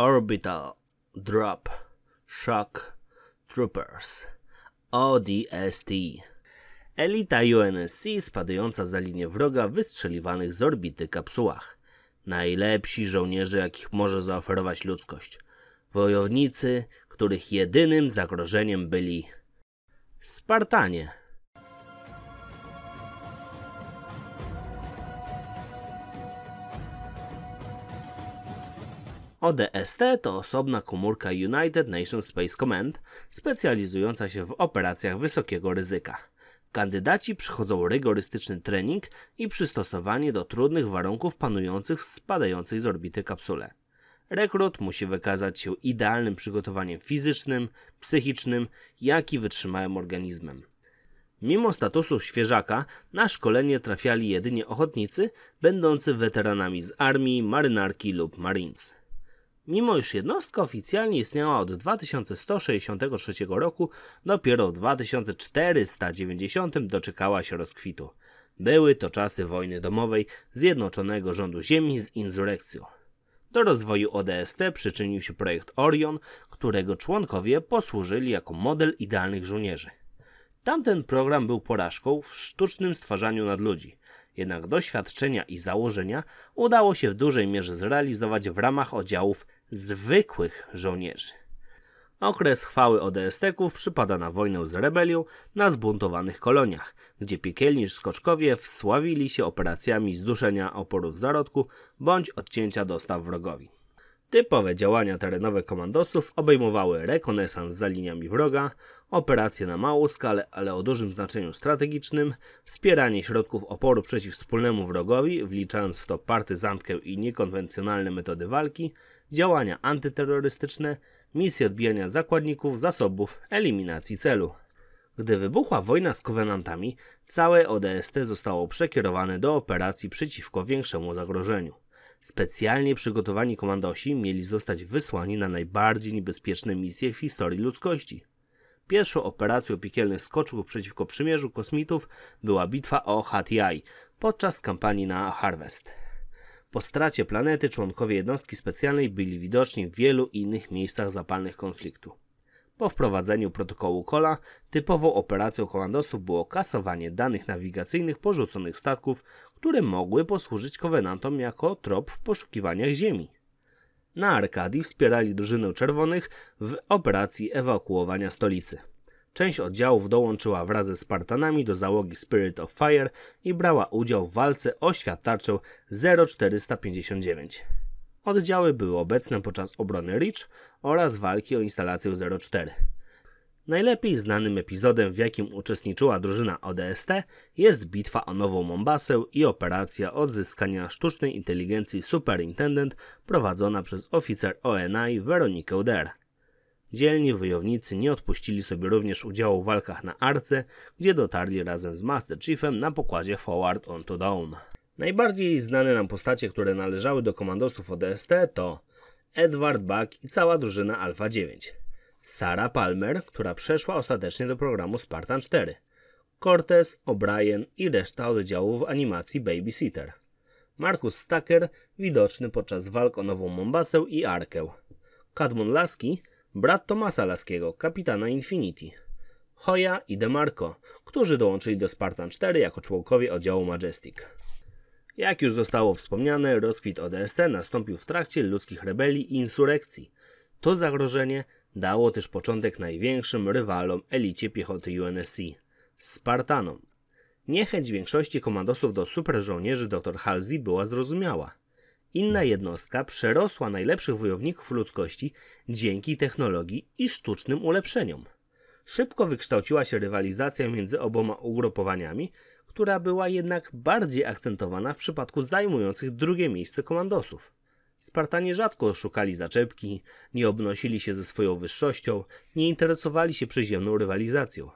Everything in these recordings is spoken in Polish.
Orbital Drop Shock Troopers ODST Elita UNSC spadająca za linię wroga wystrzeliwanych z orbity kapsułach. Najlepsi żołnierze, jakich może zaoferować ludzkość. Wojownicy, których jedynym zagrożeniem byli Spartanie. ODST to osobna komórka United Nations Space Command, specjalizująca się w operacjach wysokiego ryzyka. Kandydaci przychodzą rygorystyczny trening i przystosowanie do trudnych warunków panujących w spadającej z orbity kapsule. Rekrut musi wykazać się idealnym przygotowaniem fizycznym, psychicznym, jak i wytrzymałym organizmem. Mimo statusu świeżaka, na szkolenie trafiali jedynie ochotnicy, będący weteranami z armii, marynarki lub marines. Mimo iż jednostka oficjalnie istniała od 2163 roku, dopiero w 2490 doczekała się rozkwitu. Były to czasy wojny domowej Zjednoczonego Rządu Ziemi z insurrekcją. Do rozwoju ODST przyczynił się projekt Orion, którego członkowie posłużyli jako model idealnych żołnierzy. Tamten program był porażką w sztucznym stwarzaniu nadludzi, jednak doświadczenia i założenia udało się w dużej mierze zrealizować w ramach oddziałów zwykłych żołnierzy. Okres chwały ODST-ków przypada na wojnę z rebelią na zbuntowanych koloniach, gdzie piekielni skoczkowie wsławili się operacjami zduszenia oporów zarodku bądź odcięcia dostaw wrogowi. Typowe działania terenowe komandosów obejmowały rekonesans za liniami wroga, operacje na małą skalę, ale o dużym znaczeniu strategicznym, wspieranie środków oporu przeciw wspólnemu wrogowi, wliczając w to partyzantkę i niekonwencjonalne metody walki – działania antyterrorystyczne, misje odbijania zakładników, zasobów, eliminacji celu. Gdy wybuchła wojna z Kowenantami, całe ODST zostało przekierowane do operacji przeciwko większemu zagrożeniu. Specjalnie przygotowani komandosi mieli zostać wysłani na najbardziej niebezpieczne misje w historii ludzkości. Pierwszą operacją piekielnych skoczków przeciwko przymierzu kosmitów była bitwa o Hatiai podczas kampanii na Harvest. Po stracie planety członkowie jednostki specjalnej byli widoczni w wielu innych miejscach zapalnych konfliktu. Po wprowadzeniu protokołu Kola, typową operacją komandosów było kasowanie danych nawigacyjnych porzuconych statków, które mogły posłużyć kowenantom jako trop w poszukiwaniach Ziemi. Na Arkadii wspierali drużynę czerwonych w operacji ewakuowania stolicy. Część oddziałów dołączyła wraz ze Spartanami do załogi Spirit of Fire i brała udział w walce o światarczę 0459. Oddziały były obecne podczas obrony Reach oraz walki o instalację 04. Najlepiej znanym epizodem, w jakim uczestniczyła drużyna ODST, jest bitwa o Nową Mombasę i operacja odzyskania sztucznej inteligencji Superintendent prowadzona przez oficer ONI Weronikę Dare. Dzielni wojownicy nie odpuścili sobie również udziału w walkach na Arce, gdzie dotarli razem z Master Chiefem na pokładzie Forward on to Down. Najbardziej znane nam postacie, które należały do komandosów ODST to Edward Buck i cała drużyna Alpha 9, Sarah Palmer, która przeszła ostatecznie do programu Spartan 4, Cortez, O'Brien i reszta oddziałów animacji Babysitter. Markus Stacker, widoczny podczas walk o Nową Mombasę i Arkę. Kadmon Lasky brat Tomasa Laskiego, kapitana Infinity, Hoya i DeMarco, którzy dołączyli do Spartan 4 jako członkowie oddziału Majestic. Jak już zostało wspomniane, rozkwit ODST nastąpił w trakcie ludzkich rebelii i insurrekcji. To zagrożenie dało też początek największym rywalom elicie piechoty UNSC Spartanom. Niechęć większości komandosów do superżołnierzy dr Halsey była zrozumiała. Inna jednostka przerosła najlepszych wojowników ludzkości dzięki technologii i sztucznym ulepszeniom. Szybko wykształciła się rywalizacja między oboma ugrupowaniami, która była jednak bardziej akcentowana w przypadku zajmujących drugie miejsce komandosów. Spartanie rzadko szukali zaczepki, nie obnosili się ze swoją wyższością, nie interesowali się przyziemną rywalizacją.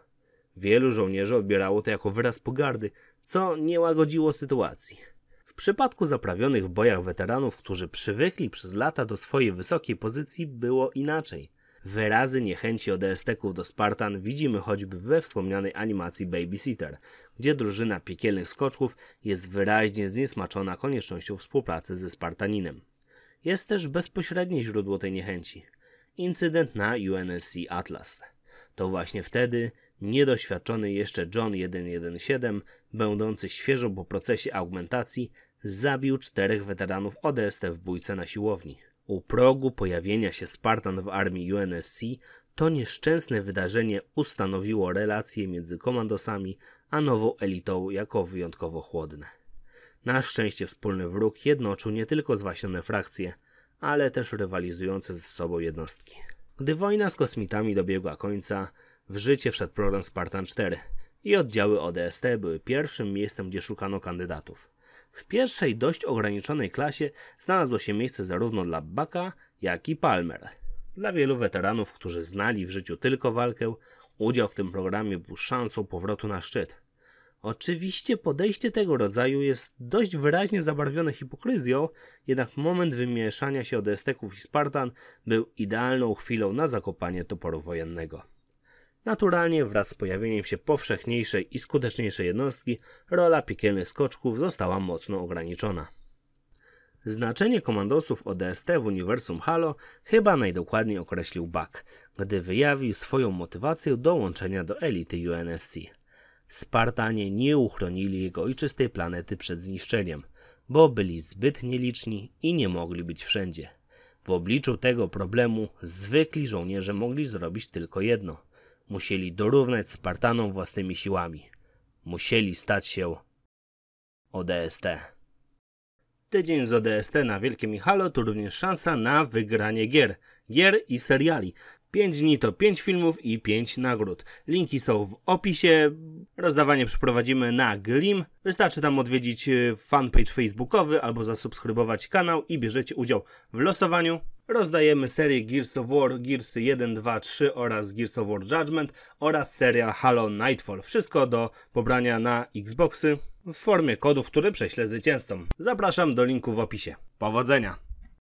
Wielu żołnierzy odbierało to jako wyraz pogardy, co nie łagodziło sytuacji. W przypadku zaprawionych w bojach weteranów, którzy przywykli przez lata do swojej wysokiej pozycji, było inaczej. Wyrazy niechęci ODST-ków do Spartan widzimy choćby we wspomnianej animacji Babysitter, gdzie drużyna piekielnych skoczków jest wyraźnie zniesmaczona koniecznością współpracy ze Spartaninem. Jest też bezpośrednie źródło tej niechęci. Incydent na UNSC Atlas. To właśnie wtedy niedoświadczony jeszcze John 117, będący świeżo po procesie augmentacji, zabił czterech weteranów ODST w bójce na siłowni. U progu pojawienia się Spartan w armii UNSC to nieszczęsne wydarzenie ustanowiło relacje między komandosami a nową elitą jako wyjątkowo chłodne. Na szczęście wspólny wróg jednoczył nie tylko zwaśnione frakcje, ale też rywalizujące ze sobą jednostki. Gdy wojna z kosmitami dobiegła końca, w życie wszedł program Spartan 4 i oddziały ODST były pierwszym miejscem, gdzie szukano kandydatów. W pierwszej dość ograniczonej klasie znalazło się miejsce zarówno dla Baka, jak i Palmer. Dla wielu weteranów, którzy znali w życiu tylko walkę, udział w tym programie był szansą powrotu na szczyt. Oczywiście podejście tego rodzaju jest dość wyraźnie zabarwione hipokryzją, jednak moment wymieszania się od Esteków i Spartan był idealną chwilą na zakopanie toporu wojennego. Naturalnie wraz z pojawieniem się powszechniejszej i skuteczniejszej jednostki, rola piekielnych skoczków została mocno ograniczona. Znaczenie komandosów ODST w uniwersum Halo chyba najdokładniej określił Buck, gdy wyjawił swoją motywację do łączenia do elity UNSC. Spartanie nie uchronili jego ojczystej planety przed zniszczeniem, bo byli zbyt nieliczni i nie mogli być wszędzie. W obliczu tego problemu zwykli żołnierze mogli zrobić tylko jedno – musieli dorównać Spartanom własnymi siłami. Musieli stać się ODST. Tydzień z ODST na Wielkie Michalo to również szansa na wygranie gier. Gier i seriali. 5 dni to 5 filmów i 5 nagród. Linki są w opisie. Rozdawanie przeprowadzimy na Glim. Wystarczy tam odwiedzić e, fanpage facebookowy albo zasubskrybować kanał i bierzecie udział w losowaniu rozdajemy serię Gears of War, Gearsy 1, 2, 3 oraz Gears of War Judgment oraz seria Halo Nightfall. Wszystko do pobrania na Xboxy w formie kodów, który prześlę zwycięzcom. Zapraszam do linku w opisie. Powodzenia!